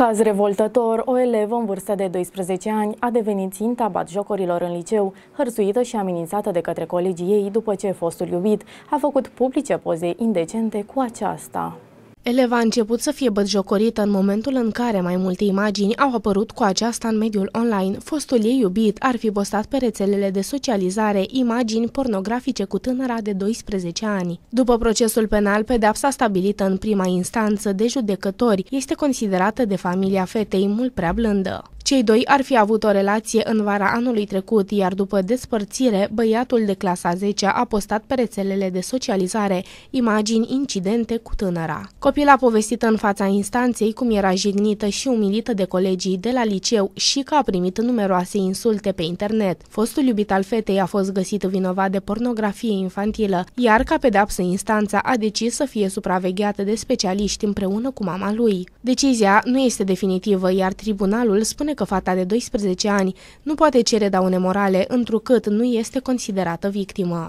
Caz revoltător, o elevă în vârstă de 12 ani a devenit ținta jocorilor în liceu, hărțuită și amenințată de către colegii ei după ce fostul iubit a făcut publice poze indecente cu aceasta. Eleva a început să fie bătjocorită în momentul în care mai multe imagini au apărut cu aceasta în mediul online. Fostul ei iubit ar fi postat pe rețelele de socializare imagini pornografice cu tânăra de 12 ani. După procesul penal, pedapsa stabilită în prima instanță de judecători este considerată de familia fetei mult prea blândă. Cei doi ar fi avut o relație în vara anului trecut, iar după despărțire, băiatul de clasa 10 a postat pe rețelele de socializare imagini incidente cu tânăra. Copila a povestit în fața instanței cum era jignită și umilită de colegii de la liceu și că a primit numeroase insulte pe internet. Fostul iubit al fetei a fost găsit vinovat de pornografie infantilă, iar ca pedapsă instanța a decis să fie supravegheată de specialiști împreună cu mama lui. Decizia nu este definitivă, iar tribunalul spune că fata de 12 ani nu poate cere daune morale, întrucât nu este considerată victimă.